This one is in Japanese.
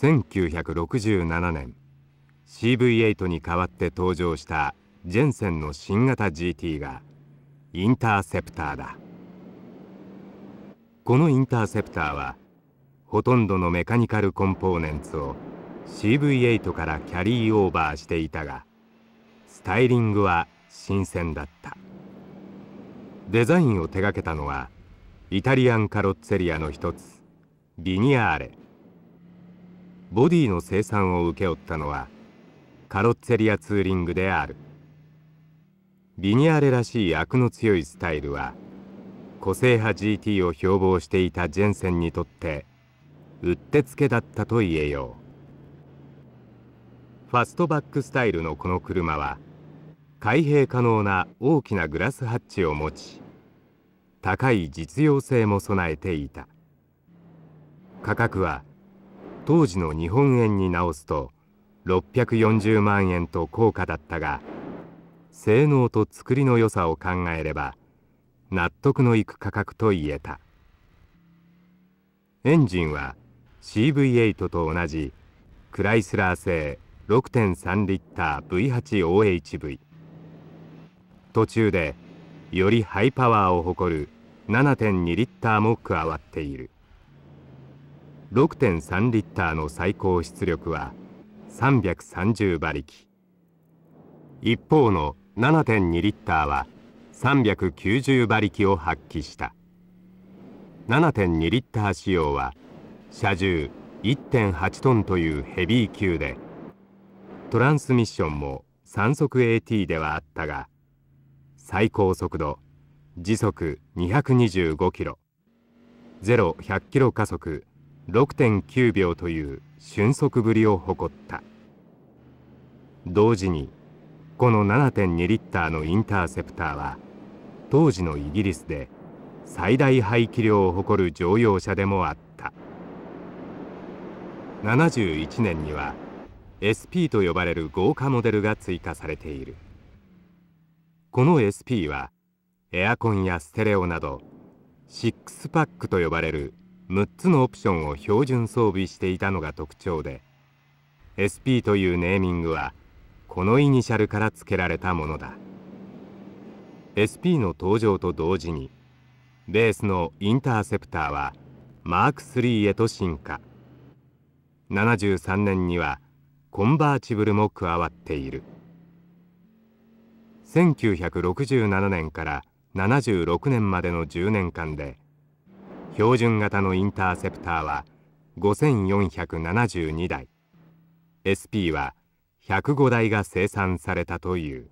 1967年 CV8 に代わって登場したジェンセンの新型 GT がインターセプターだこのインターセプターはほとんどのメカニカルコンポーネンツを CV8 からキャリーオーバーしていたがスタイリングは新鮮だったデザインを手掛けたのはイタリアンカロッツェリアの一つビニアーレボディの生産を請け負ったのはカロッツェリアツーリングであるリニアレらしい悪の強いスタイルは個性派 GT を標榜していたジェンセンにとってうってつけだったと言えようファストバックスタイルのこの車は開閉可能な大きなグラスハッチを持ち高い実用性も備えていた価格は当時の日本円に直すと640万円と高価だったが性能と作りの良さを考えれば納得のいく価格と言えたエンジンは CV8 と同じクライスラー製6.3リッター V8OHV 途中でよりハイパワーを誇る7.2リッターも加わっている6.3リッターの最高出力は330馬力一方の7.2リッターは390馬力を発揮した7.2リッター仕様は車重1.8トンというヘビー級でトランスミッションも3速 AT ではあったが最高速度時速225キロ0100キロ加速6.9秒という俊足ぶりを誇った同時にこの7.2リッターのインターセプターは当時のイギリスで最大排気量を誇る乗用車でもあった71年には SP と呼ばれる豪華モデルが追加されているこの SP はエアコンやステレオなどシックスパックと呼ばれる6つのオプションを標準装備していたのが特徴で SP というネーミングはこのイニシャルから付けられたものだ SP の登場と同時にベースのインターセプターはマーク3へと進化73年にはコンバーチブルも加わっている1967年から76年までの10年間で標準型のインターセプターは5472台 SP は105台が生産されたという。